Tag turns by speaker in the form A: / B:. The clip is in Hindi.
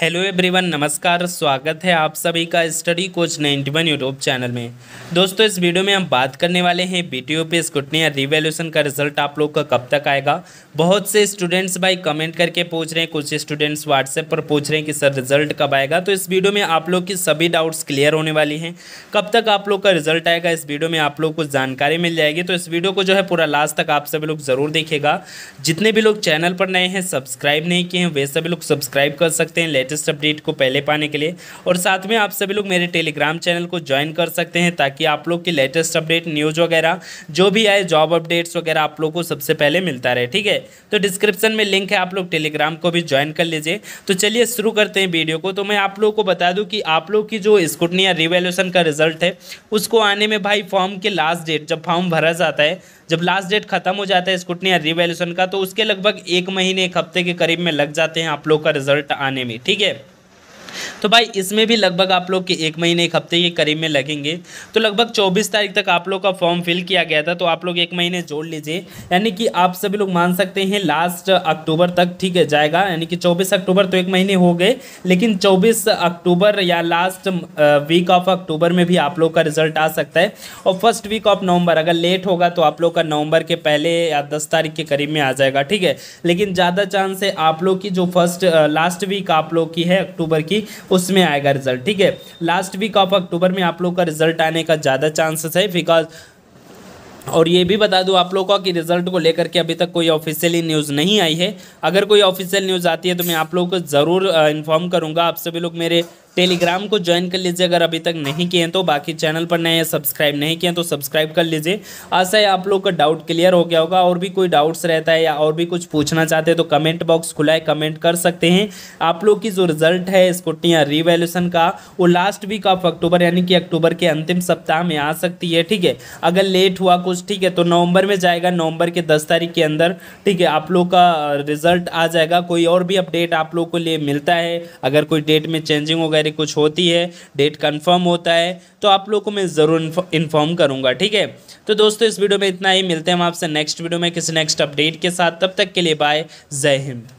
A: हेलो एवरीवन नमस्कार स्वागत है आप सभी का study coach ninety one YouTube channel में दोस्तों इस वीडियो में हम बात करने वाले हैं B T O P scrutiny या रिवेल्यूशन का रिजल्ट आप लोग का कब तक आएगा बहुत से स्टूडेंट्स भाई कमेंट करके पूछ रहे हैं कुछ स्टूडेंट्स व्हाट्सएप पर पूछ रहे हैं कि सर रिजल्ट कब आएगा तो इस वीडियो में आप लोग की सभी डाउट्स क्लियर होने वाली हैं कब तक आप लोग का रिजल्ट आएगा इस वीडियो में आप लोग को जानकारी मिल जाएगी तो इस वीडियो को जो है पूरा लास्ट तक आप सभी लोग ज़रूर देखेगा जितने भी लोग चैनल पर नए हैं सब्सक्राइब नहीं किए हैं वे सभी लोग सब्सक्राइब कर सकते हैं लेटेस्ट अपडेट को पहले पाने के लिए और साथ में आप सभी लोग मेरे टेलीग्राम चैनल को ज्वाइन कर सकते हैं ताकि आप लोग की लेटेस्ट अपडेट न्यूज़ वगैरह जो भी आए जॉब अपडेट्स वगैरह आप लोग को सबसे पहले मिलता रहे ठीक है तो डिस्क्रिप्शन में लिंक है आप लोग टेलीग्राम को भी ज्वाइन कर लीजिए तो चलिए शुरू करते हैं वीडियो को तो मैं आप लोगों को बता दूँ कि आप लोग की जो स्कूटनी या रिवेल्यूशन का रिजल्ट है उसको आने में भाई फॉर्म के लास्ट डेट जब फॉर्म भरा जाता है जब लास्ट डेट खत्म हो जाता है स्कूटनी या रिवेल्यूशन का तो उसके लगभग एक महीने एक हफ्ते के करीब में लग जाते हैं आप लोग का रिजल्ट आने में ठीक है तो भाई इसमें भी लगभग आप लोग के एक महीने एक हफ्ते के करीब में लगेंगे तो लगभग चौबीस तारीख तक आप लोग का फॉर्म फिल किया गया था तो आप लोग एक महीने जोड़ लीजिए यानी कि आप सभी लोग मान सकते हैं लास्ट अक्टूबर तक ठीक है जाएगा यानी कि चौबीस अक्टूबर तो एक महीने हो गए लेकिन चौबीस अक्टूबर या लास्ट वीक ऑफ अक्टूबर में भी आप लोग का रिजल्ट आ सकता है और फर्स्ट वीक ऑफ नवंबर अगर लेट होगा तो आप लोग का नवंबर के पहले या दस तारीख के करीब में आ जाएगा ठीक है लेकिन ज़्यादा चांस है आप लोग की जो फर्स्ट लास्ट वीक आप लोग की है अक्टूबर की उसमें आएगा रिजल्ट ठीक है लास्ट वीक ऑफ अक्टूबर में आप लोग का रिजल्ट आने का ज़्यादा चांसेस है बिकॉज और ये भी बता दूं आप लोगों का कि रिजल्ट को लेकर के अभी तक कोई ऑफिशियली न्यूज़ नहीं आई है अगर कोई ऑफिशियल न्यूज़ आती है तो मैं आप लोगों को ज़रूर इन्फॉर्म करूंगा आप सभी लोग मेरे टेलीग्राम को ज्वाइन कर लीजिए अगर अभी तक नहीं किए हैं तो बाकी चैनल पर नए सब्सक्राइब नहीं किए हैं तो सब्सक्राइब कर लीजिए आशा है आप लोग का डाउट क्लियर हो गया होगा और भी कोई डाउट्स रहता है या और भी कुछ पूछना चाहते हैं तो कमेंट बॉक्स खुला है कमेंट कर सकते हैं आप लोग की जो रिजल्ट है स्कूटी या रिवेल्यूशन का वो लास्ट वीक ऑफ अक्टूबर यानी कि अक्टूबर के अंतिम सप्ताह में आ सकती है ठीक है अगर लेट हुआ कुछ ठीक है तो नवंबर में जाएगा नवंबर के दस तारीख के अंदर ठीक है आप लोग का रिजल्ट आ जाएगा कोई और भी अपडेट आप लोग को लिए मिलता है अगर कोई डेट में चेंजिंग वगैरह सारी कुछ होती है डेट कंफर्म होता है तो आप लोग को मैं ज़रूर इन्फॉर्म करूँगा ठीक है तो दोस्तों इस वीडियो में इतना ही मिलते हैं हम आपसे नेक्स्ट वीडियो में किसी नेक्स्ट अपडेट के साथ तब तक के लिए बाय जय हिंद